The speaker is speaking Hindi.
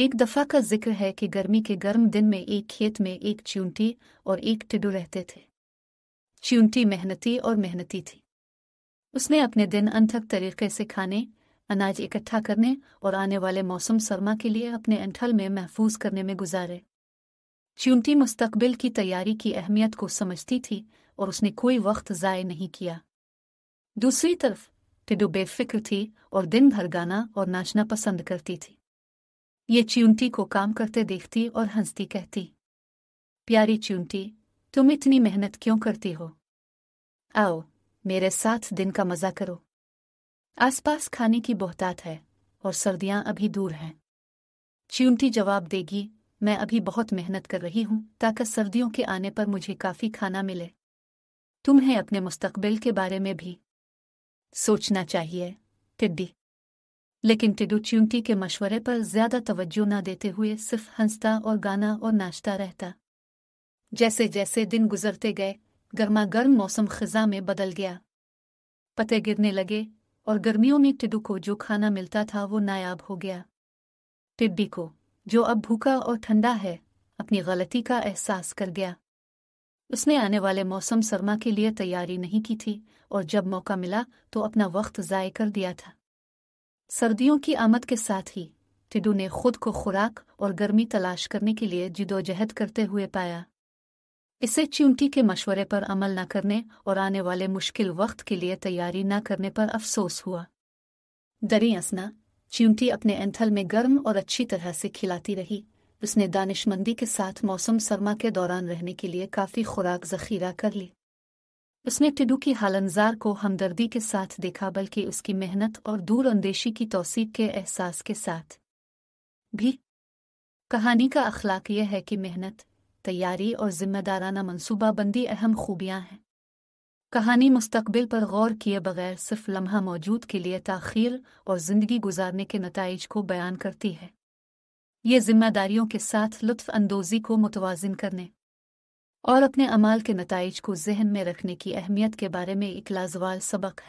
एक दफा का जिक्र है कि गर्मी के गर्म दिन में एक खेत में एक च्यूंटी और एक टिडू रहते थे च्यूंटी मेहनती और मेहनती थी उसने अपने दिन अनथक तरीके से खाने अनाज इकट्ठा करने और आने वाले मौसम सरमा के लिए अपने अंठल में महफूज करने में गुजारे च्यूंटी मुस्तकबिल की तैयारी की अहमियत को समझती थी और उसने कोई वक्त ज़ाय नहीं किया दूसरी तरफ टिडू बेफिक्र थी और दिन भर गाना और नाचना पसंद करती थी ये च्यूंटी को काम करते देखती और हंसती कहती प्यारी च्यूंटी तुम इतनी मेहनत क्यों करती हो आओ मेरे साथ दिन का मजा करो आसपास खाने की बहुतात है और सर्दियां अभी दूर हैं च्यूंटी जवाब देगी मैं अभी बहुत मेहनत कर रही हूं ताकि सर्दियों के आने पर मुझे काफी खाना मिले तुम्हें अपने मुस्तकबिल के बारे में भी सोचना चाहिए टिड्डी लेकिन टिडू चिंटी के मशवरे पर ज्यादा तवज्जो न देते हुए सिर्फ हंसता और गाना और नाचता रहता जैसे जैसे दिन गुजरते गए गर्मा गर्म मौसम खिजा में बदल गया पते गिरने लगे और गर्मियों में टिडू को जो खाना मिलता था वो नायाब हो गया टिड्डी को जो अब भूखा और ठंडा है अपनी गलती का एहसास कर गया उसने आने वाले मौसम सरमा के लिए तैयारी नहीं की थी और जब मौका मिला तो अपना वक्त ज़ाय कर दिया था सर्दियों की आमद के साथ ही टिडू ने खुद को खुराक और गर्मी तलाश करने के लिए जिदोजहद करते हुए पाया इसे च्यूंटी के मशवरे पर अमल न करने और आने वाले मुश्किल वक्त के लिए तैयारी न करने पर अफसोस हुआ दरी असना च्यूंटी अपने एंथल में गर्म और अच्छी तरह से खिलाती रही उसने दानिशमंदी के साथ मौसम सरमा के दौरान रहने के लिए काफ़ी खुराक जखीरा कर ली उसने टिडू की हालनजार को हमदर्दी के साथ देखा बल्कि उसकी मेहनत और दूरअंदेशी की तोसीब के एहसास के साथ भी कहानी का अखलाक यह है कि मेहनत तैयारी और जिम्मेदाराना मनसूबाबंदी अहम खूबियां हैं कहानी मुस्तकबिल पर गौर किए बगैर सिर्फ लम्हा मौजूद के लिए ताखीर और ज़िंदगी गुजारने के नतज को बयान करती है ये जिम्मेदारियों के साथ लुत्फ अंदोज़ी को मुतवाजन करने और अपने अमाल के नतज को जहन में रखने की अहमियत के बारे में एक लाजवाल सबक है